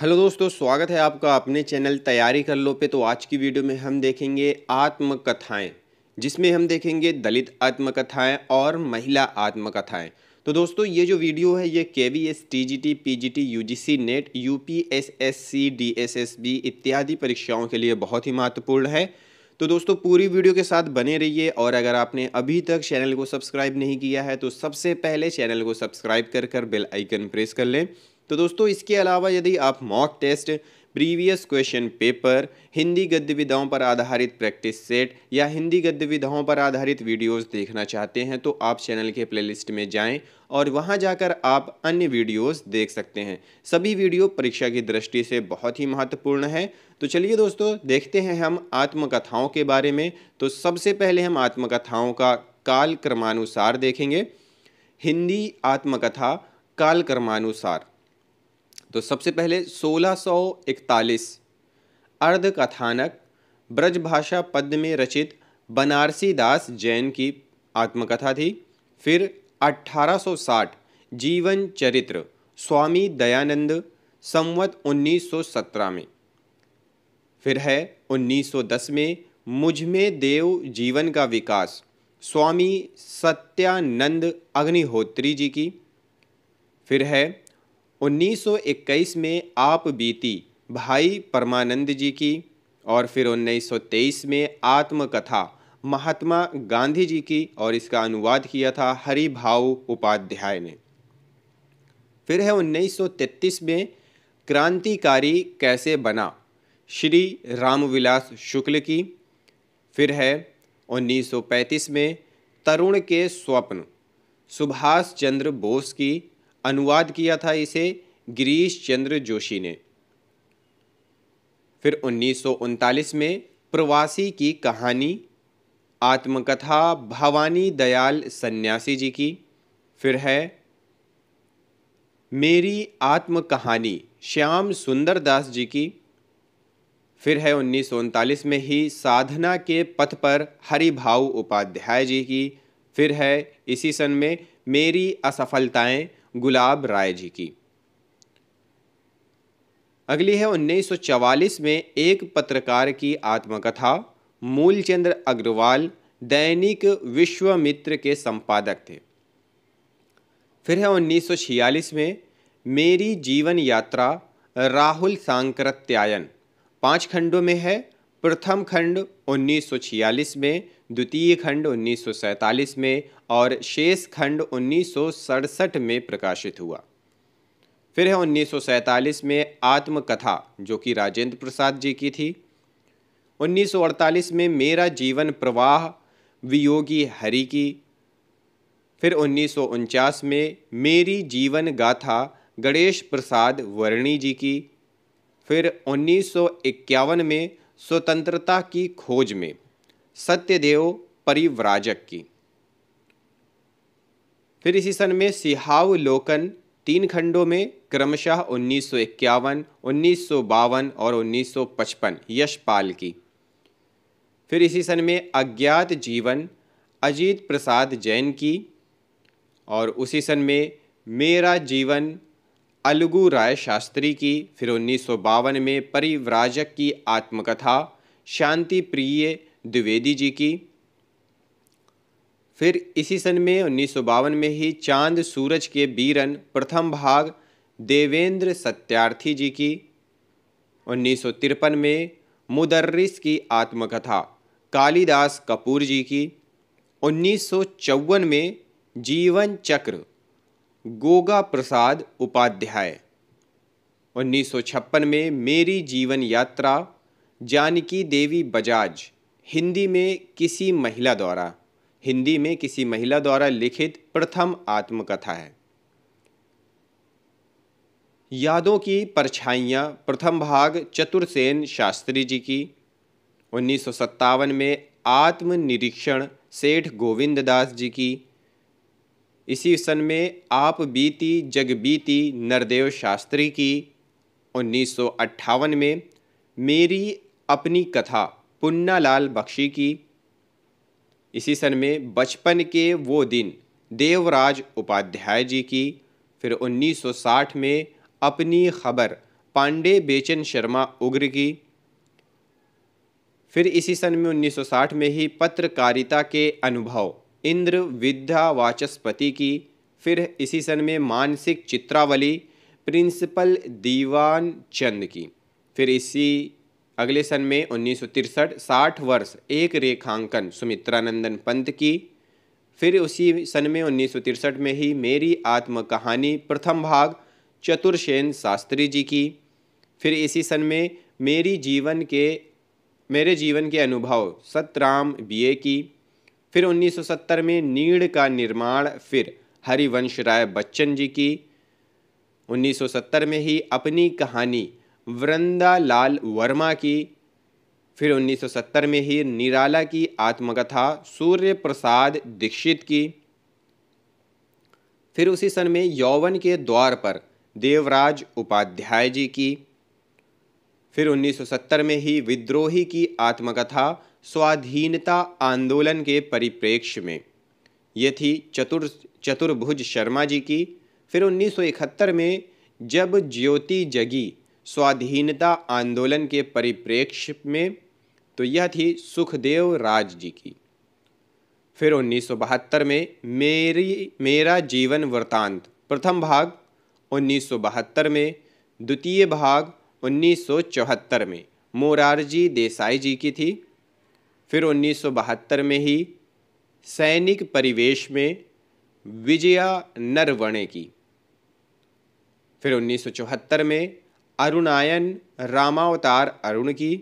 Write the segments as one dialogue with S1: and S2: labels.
S1: hello दोस्तों स्वागत है आपका अपने चैनल तैयारी कर लो पे तो आज की वीडियो में हम देखेंगे आत्मकथाएं जिसमें हम देखेंगे दलित आत्मकथाएं और महिला आत्मकथाएं तो दोस्तों ये जो वीडियो है ये K V S T G T P G T U G C NET U P S S C D S S B इत्यादि परीक्षाओं के लिए बहुत ही महत्वपूर्ण है तो दोस्तों पूरी वीडियो के साथ बने रहिए और अगर आपने अभी तक चैनल को सब्सक्राइब नहीं किया है तो सबसे पहले चैनल को सब्सक्राइब कर कर बेल आइकन प्रेस कर लें तो दोस्तों इसके अलावा यदि आप mock test previous question paper Hindi गद्य विधाओं पर आधारित प्रैक्टिस सेट या हिंदी गद्य विधाओं पर आधारित वीडियोस देखना चाहते हैं तो आप चैनल के प्लेलिस्ट में जाएं और वहां जाकर आप अन्य वीडियोस देख सकते हैं सभी वीडियो परीक्षा की दृष्टि से बहुत ही महत्वपूर्ण है तो चलिए दोस्तों देखते हैं हम आत्मकथाओं के बारे में तो सबसे पहले हम आत्मकथाओं का काल क्रमानुसार देखेंगे हिंदी आत्मकथा काल क्रमानुसार तो सबसे पहले 1641 अर्ध कथानक ब्रजभाषा पद में रचित बनारसी दास जैन की आत्मकथा थी फिर 1860 जीवन चरित्र स्वामी दयानंद संवत 1917 में फिर है 1910 में मुझ में देव जीवन का विकास स्वामी सत्यानंद अग्निहोत्री जी की फिर है 1921 में आप बीती भाई परमानंद जी की और फिर 1923 में आत्मकथा महात्मा गांधी जी की और इसका अनुवाद किया था हरि भाव उपाध्याय ने फिर है 1933 में क्रांतिकारी कैसे बना श्री रामविलास शुक्ल की फिर है 1935 में तरुण के स्वप्न सुभाष चंद्र बोस की अनुवाद किया था इसे गिरीश चंद्र जोशी ने फिर उन्नीस में प्रवासी की कहानी आत्मकथा भवानी दयाल सन्यासी जी की फिर है मेरी आत्म कहानी श्याम सुंदर दास जी की फिर है उन्नीस में ही साधना के पथ पर हरिभाव उपाध्याय जी की फिर है इसी सन में मेरी असफलताएं गुलाब राय जी की अगली है 1944 में एक पत्रकार की आत्मकथा मूलचंद्र अग्रवाल दैनिक विश्वमित्र के संपादक थे फिर है 1946 में मेरी जीवन यात्रा राहुल सांकृत्यायन पांच खंडों में है प्रथम खंड 1946 में द्वितीय खंड 1947 में और शेष खंड 1967 में प्रकाशित हुआ फिर है 1947 में आत्मकथा जो कि राजेंद्र प्रसाद जी की थी 1948 में मेरा जीवन प्रवाह वियोगी हरि की फिर उन्नीस में मेरी जीवन गाथा गणेश प्रसाद वर्णी जी की फिर उन्नीस में स्वतंत्रता की खोज में सत्यदेव परिव्राजक की फिर इसी सन में सिहावलोकन तीन खंडों में क्रमशः उन्नीस सौ इक्यावन उन्नीस सौ बावन और उन्नीस सौ पचपन यशपाल की फिर इसी सन में अज्ञात जीवन अजीत प्रसाद जैन की और उसी सन में मेरा जीवन अलगू राय शास्त्री की फिर उन्नीस में परिव्राजक की आत्मकथा शांति प्रिय द्विवेदी जी की फिर इसी सन में उन्नीस में ही चांद सूरज के बीरन प्रथम भाग देवेंद्र सत्यार्थी जी की उन्नीस में मुदर्रिस की आत्मकथा कालिदास कपूर जी की उन्नीस में जीवन चक्र गोगा प्रसाद उपाध्याय उन्नीस में मेरी जीवन यात्रा जानकी देवी बजाज हिंदी में किसी महिला द्वारा हिंदी में किसी महिला द्वारा लिखित प्रथम आत्मकथा है यादों की परछाइयाँ प्रथम भाग चतुर्सेन शास्त्री जी की उन्नीस में आत्मनिरीक्षण सेठ गोविंद दास जी की इसी सन में आप बीती जग बीती नरदेव शास्त्री की उन्नीस में मेरी अपनी कथा पुन्नालाल बख्शी की इसी सन में बचपन के वो दिन देवराज उपाध्याय जी की फिर 1960 में अपनी खबर पांडे बेचन शर्मा उग्र की फिर इसी सन में 1960 में ही पत्रकारिता के अनुभव इंद्र विद्या वाचस्पति की फिर इसी सन में मानसिक चित्रावली प्रिंसिपल दीवान चंद की फिर इसी अगले सन में उन्नीस साठ वर्ष एक रेखांकन सुमित्रानंदन पंत की फिर उसी सन में उन्नीस में ही मेरी आत्मकहानी प्रथम भाग चतुर्सेन शास्त्री जी की फिर इसी सन में मेरी जीवन के मेरे जीवन के अनुभव सतराम बीए की फिर 1970 में नीड़ का निर्माण फिर हरिवंश राय बच्चन जी की 1970 में ही अपनी कहानी वृंदा लाल वर्मा की फिर 1970 में ही निराला की आत्मकथा सूर्य प्रसाद दीक्षित की फिर उसी सन में यौवन के द्वार पर देवराज उपाध्याय जी की फिर 1970 में ही विद्रोही की आत्मकथा स्वाधीनता आंदोलन के परिप्रेक्ष्य में ये थी चतुर चतुर्भुज शर्मा जी की फिर 1971 में जब ज्योति जगी स्वाधीनता आंदोलन के परिप्रेक्ष्य में तो यह थी सुखदेव राज जी की फिर उन्नीस में मेरी मेरा जीवन वृतांत प्रथम भाग उन्नीस में द्वितीय भाग उन्नीस में मोरारजी देसाई जी की थी फिर उन्नीस में ही सैनिक परिवेश में विजया नरवणे की फिर उन्नीस में अरुणायन रामावतार अरुण की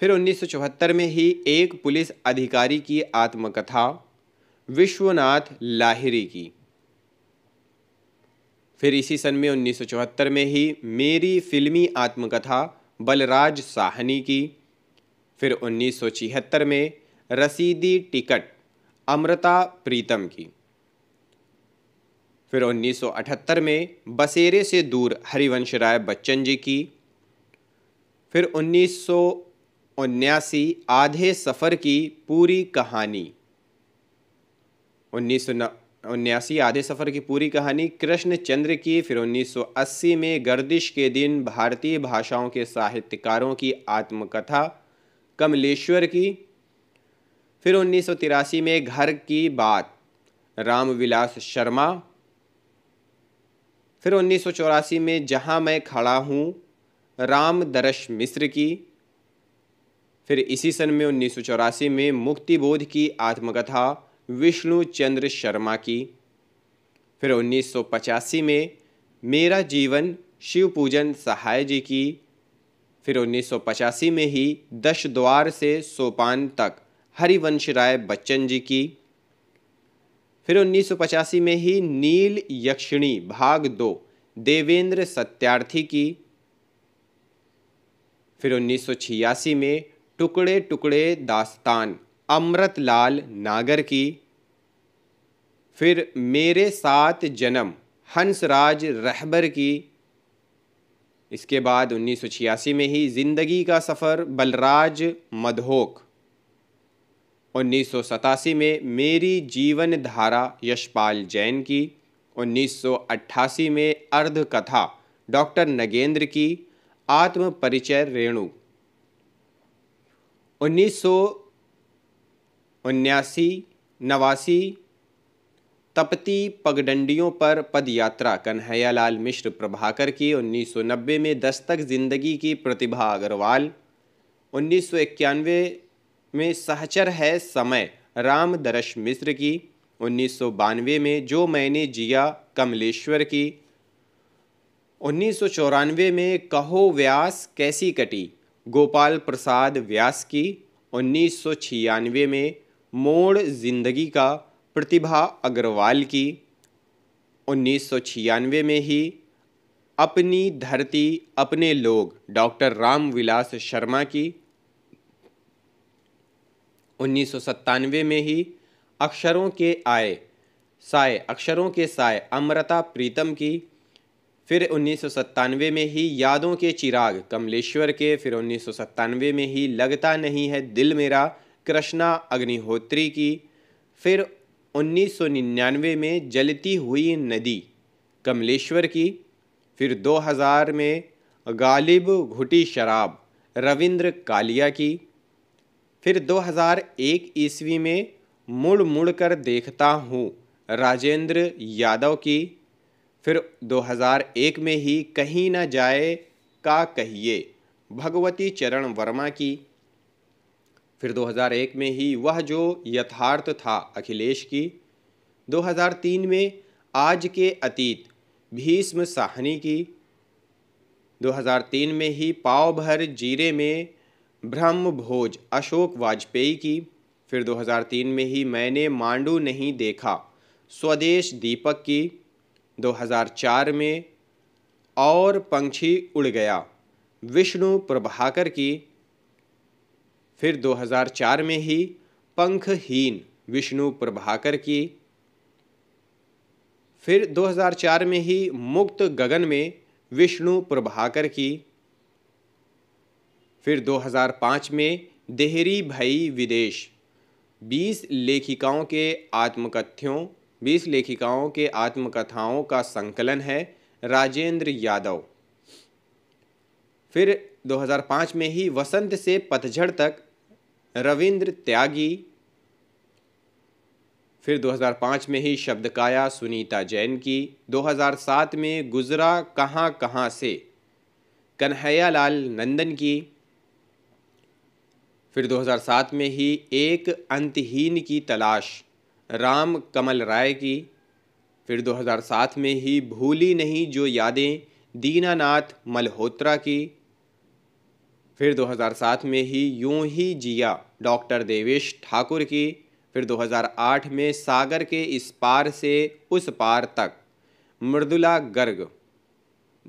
S1: फिर 1974 में ही एक पुलिस अधिकारी की आत्मकथा विश्वनाथ लाहिरी की फिर इसी सन में 1974 में ही मेरी फिल्मी आत्मकथा बलराज साहनी की फिर 1976 में रसीदी टिकट अमृता प्रीतम की फिर 1978 में बसेरे से दूर हरिवंश राय बच्चन जी की फिर उन्नीस आधे सफ़र की पूरी कहानी उन्नीस उन्यासी आधे सफ़र की पूरी कहानी कृष्णचंद्र की फिर 1980 में गर्दिश के दिन भारतीय भाषाओं के साहित्यकारों की आत्मकथा कमलेश्वर की फिर उन्नीस में घर की बात रामविलास शर्मा फिर उन्नीस में जहाँ मैं खड़ा हूँ राम दर्श मिश्र की फिर इसी सन में उन्नीस में मुक्तिबोध की आत्मकथा विष्णु चंद्र शर्मा की फिर पचासी में मेरा जीवन शिव पूजन सहाय जी की फिर पचासी में ही दश द्वार से सोपान तक हरिवंश राय बच्चन जी की फिर उन्नीस में ही नील यक्षिणी भाग दो देवेंद्र सत्यार्थी की फिर छियासी में टुकड़े टुकड़े दास्तान अमृतलाल नागर की फिर मेरे साथ जन्म हंसराज रहबर की इसके बाद छियासी में ही ज़िंदगी का सफ़र बलराज मधोक उन्नीस में मेरी जीवन धारा यशपाल जैन की 1988 में अर्धकथा डॉक्टर नगेंद्र की आत्म परिचय रेणु उन्नीस सौ उन्यासी नवासी तपती पगडंडियों पर पदयात्रा कन्हैयालाल मिश्र प्रभाकर की 1990 में दस्तक जिंदगी की प्रतिभा अग्रवाल उन्नीस में सहचर है समय राम दर्श मिश्र की उन्नीस में जो मैंने जिया कमलेश्वर की उन्नीस में कहो व्यास कैसी कटी गोपाल प्रसाद व्यास की उन्नीस में मोड़ जिंदगी का प्रतिभा अग्रवाल की उन्नीस में ही अपनी धरती अपने लोग डॉक्टर रामविलास शर्मा की उन्नीस में ही अक्षरों के आए साय अक्षरों के साय अमृता प्रीतम की फिर उन्नीस में ही यादों के चिराग कमलेश्वर के फिर उन्नीस में ही लगता नहीं है दिल मेरा कृष्णा अग्निहोत्री की फिर 1999 में जलती हुई नदी कमलेश्वर की फिर 2000 में गालिब घुटी शराब रविंद्र कालिया की फिर 2001 ईस्वी में मुड़ मुड़ कर देखता हूँ राजेंद्र यादव की फिर 2001 में ही कहीं ना जाए का कहिए भगवती चरण वर्मा की फिर 2001 में ही वह जो यथार्थ था अखिलेश की 2003 में आज के अतीत भीष्म साहनी की 2003 में ही पाव भर जीरे में ब्रह्म भोज अशोक वाजपेयी की फिर 2003 में ही मैंने मांडू नहीं देखा स्वदेश दीपक की 2004 में और पंछी उड़ गया विष्णु प्रभाकर की फिर 2004 में ही पंखहीन विष्णु प्रभाकर की फिर 2004 में ही मुक्त गगन में विष्णु प्रभाकर की फिर 2005 में देहरी भाई विदेश 20 लेखिकाओं के आत्मकथ्यों 20 लेखिकाओं के आत्मकथाओं का संकलन है राजेंद्र यादव फिर 2005 में ही वसंत से पतझड़ तक रविंद्र त्यागी फिर 2005 में ही शब्दकाया सुनीता जैन की 2007 में गुजरा कहाँ कहाँ से कन्हैयालाल नंदन की फिर 2007 में ही एक अंतहीन की तलाश राम कमल राय की फिर 2007 में ही भूली नहीं जो यादें दीनानाथ मल्होत्रा की फिर 2007 में ही यूं ही जिया डॉक्टर देवेश ठाकुर की फिर 2008 में सागर के इस पार से उस पार तक मृदुला गर्ग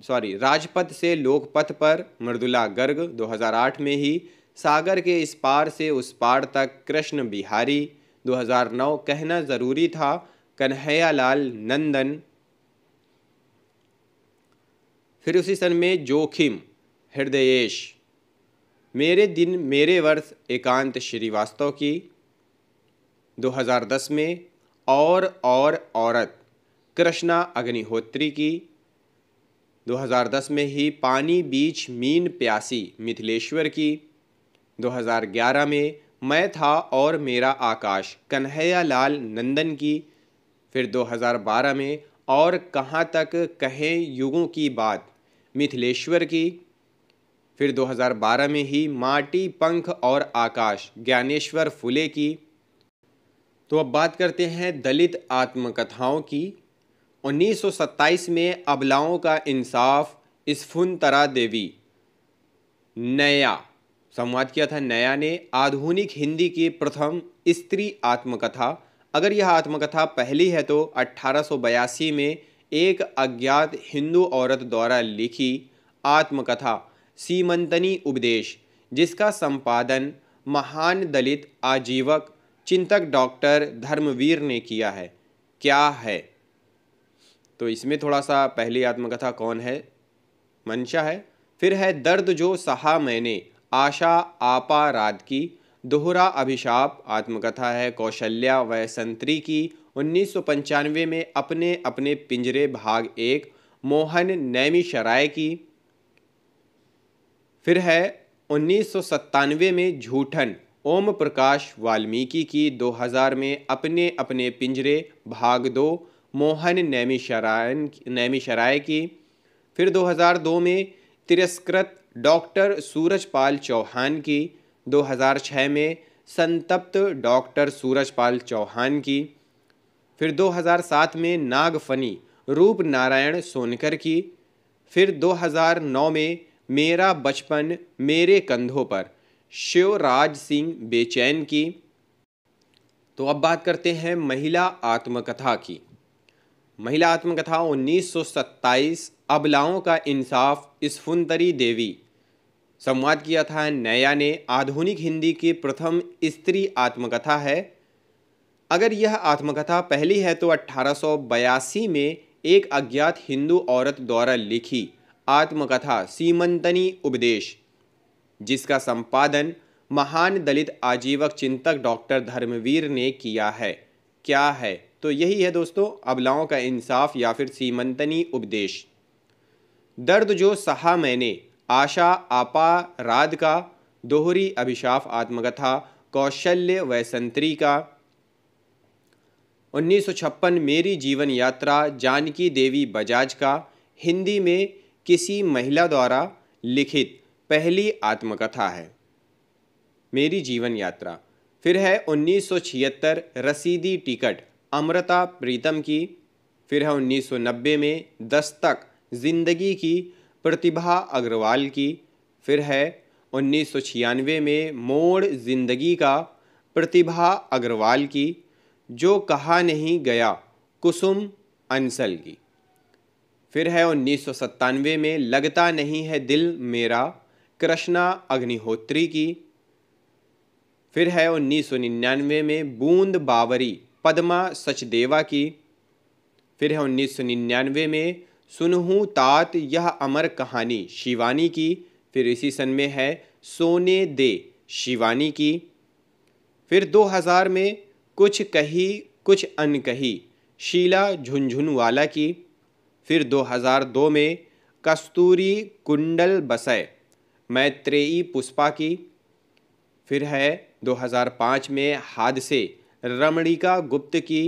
S1: सॉरी राजपथ से लोकपथ पर मृदुला गर्ग 2008 में ही सागर के इस पार से उस पार तक कृष्ण बिहारी 2009 कहना ज़रूरी था कन्हैयालाल नंदन फिर उसी सन में जोखिम हृदयेश मेरे दिन मेरे वर्ष एकांत श्रीवास्तव की 2010 में और और औरत कृष्णा अग्निहोत्री की 2010 में ही पानी बीच मीन प्यासी मिथिलेश्वर की 2011 में मैं था और मेरा आकाश कन्हैया लाल नंदन की फिर 2012 में और कहाँ तक कहें युगों की बात मिथिलेश्वर की फिर 2012 में ही माटी पंख और आकाश ज्ञानेश्वर फुले की तो अब बात करते हैं दलित आत्मकथाओं की 1927 में अबलाओं का इंसाफ स्फुन तरा देवी नया संवाद किया था नया ने आधुनिक हिंदी की प्रथम स्त्री आत्मकथा अगर यह आत्मकथा पहली है तो अट्ठारह में एक अज्ञात हिंदू औरत द्वारा लिखी आत्मकथा सीमंतनी उपदेश जिसका संपादन महान दलित आजीवक चिंतक डॉक्टर धर्मवीर ने किया है क्या है तो इसमें थोड़ा सा पहली आत्मकथा कौन है मंशा है फिर है दर्द जो सहा मैंने आशा आपा रात की दोहरा अभिशाप आत्मकथा है कौशल्या व संतरी की उन्नीस में अपने अपने पिंजरे भाग एक मोहन नैमी शराय की फिर है उन्नीस में झूठन ओम प्रकाश वाल्मीकि की 2000 में अपने अपने पिंजरे भाग दो मोहन नैमी शरायन नैमी शराय की फिर 2002 में तिरस्कृत डॉक्टर सूरजपाल चौहान की 2006 में संतप्त डॉक्टर सूरजपाल चौहान की फिर 2007 में नागफनी रूप नारायण सोनकर की फिर 2009 में मेरा बचपन मेरे कंधों पर शिवराज सिंह बेचैन की तो अब बात करते हैं महिला आत्मकथा की महिला आत्मकथा 1927 अबलाओं का इंसाफ स्फुंतरी देवी संवाद किया था नया ने आधुनिक हिंदी की प्रथम स्त्री आत्मकथा है अगर यह आत्मकथा पहली है तो अट्ठारह में एक अज्ञात हिंदू औरत द्वारा लिखी आत्मकथा सीमंतनी उपदेश जिसका संपादन महान दलित आजीवक चिंतक डॉक्टर धर्मवीर ने किया है क्या है तो यही है दोस्तों अबलाओं का इंसाफ या फिर सीमंतनी उपदेश दर्द जो सहा मैंने आशा आपा राध का दोहरी अभिशाफ आत्मकथा कौशल्य वैसंतरी का 1956 मेरी जीवन यात्रा जानकी देवी बजाज का हिंदी में किसी महिला द्वारा लिखित पहली आत्मकथा है मेरी जीवन यात्रा फिर है 1976 रसीदी टिकट अमृता प्रीतम की फिर है 1990 में दस्तक ज़िंदगी की प्रतिभा अग्रवाल की फिर है उन्नीस में मोड़ ज़िंदगी का प्रतिभा अग्रवाल की जो कहा नहीं गया कुसुम अंसल की फिर है उन्नीस में लगता नहीं है दिल मेरा कृष्णा अग्निहोत्री की फिर है उन्नीस में बूंद बावरी पद्मा सचदेवा की फिर है उन्नीस में सुनहूँ तात यह अमर कहानी शिवानी की फिर इसी सन में है सोने दे शिवानी की फिर 2000 में कुछ कही कुछ अनकही शीला झुंझुनवाला की फिर 2002 में कस्तूरी कुंडल बसय मैत्रेयी पुष्पा की फिर है 2005 में हादसे रमणिका गुप्त की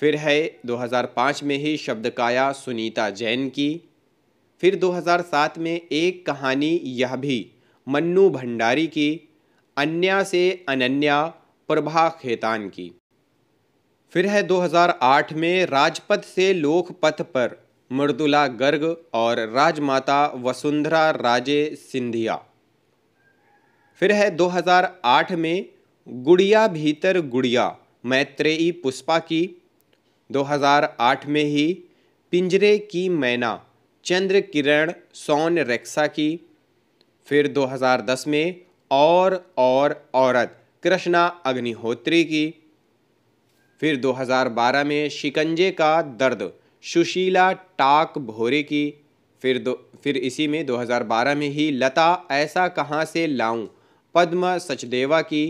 S1: फिर है 2005 में ही शब्दकाया सुनीता जैन की फिर 2007 में एक कहानी यह भी मन्नू भंडारी की अन्या से अनन्या प्रभा खेतान की फिर है 2008 में राजपथ से लोकपथ पर मृदुला गर्ग और राजमाता वसुंधरा राजे सिंधिया फिर है 2008 में गुड़िया भीतर गुड़िया मैत्रेयी पुष्पा की 2008 में ही पिंजरे की मैना चंद्र किरण सोन रेक्सा की फिर 2010 में और और औरत कृष्णा अग्निहोत्री की फिर 2012 में शिकंजे का दर्द सुशीला टाक भोरे की फिर दो फिर इसी में 2012 में ही लता ऐसा कहाँ से लाऊं पद्म सचदेवा की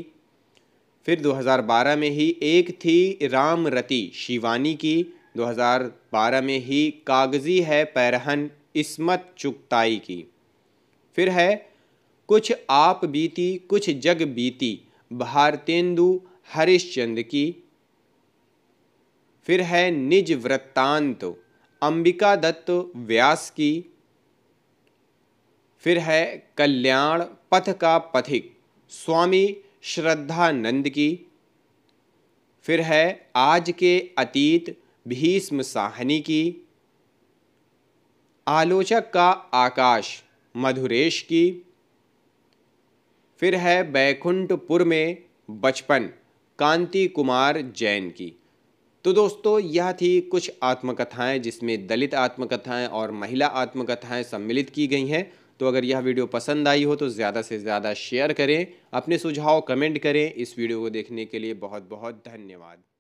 S1: फिर 2012 में ही एक थी राम रति शिवानी की 2012 में ही कागज़ी है पैरहन इसमत चुगताई की फिर है कुछ आप बीती कुछ जग बीती भारतेंदु हरिश्चंद की फिर है निज वृत्तांत अंबिका दत्त व्यास की फिर है कल्याण पथ का पथिक स्वामी श्रद्धा नंद की फिर है आज के अतीत भीष्म साहनी की आलोचक का आकाश मधुरेश की फिर है बैकुंठपुर में बचपन कांति कुमार जैन की तो दोस्तों यह थी कुछ आत्मकथाएं जिसमें दलित आत्मकथाएं और महिला आत्मकथाएं सम्मिलित की गई हैं तो अगर यह वीडियो पसंद आई हो तो ज़्यादा से ज़्यादा शेयर करें अपने सुझाव कमेंट करें इस वीडियो को देखने के लिए बहुत बहुत धन्यवाद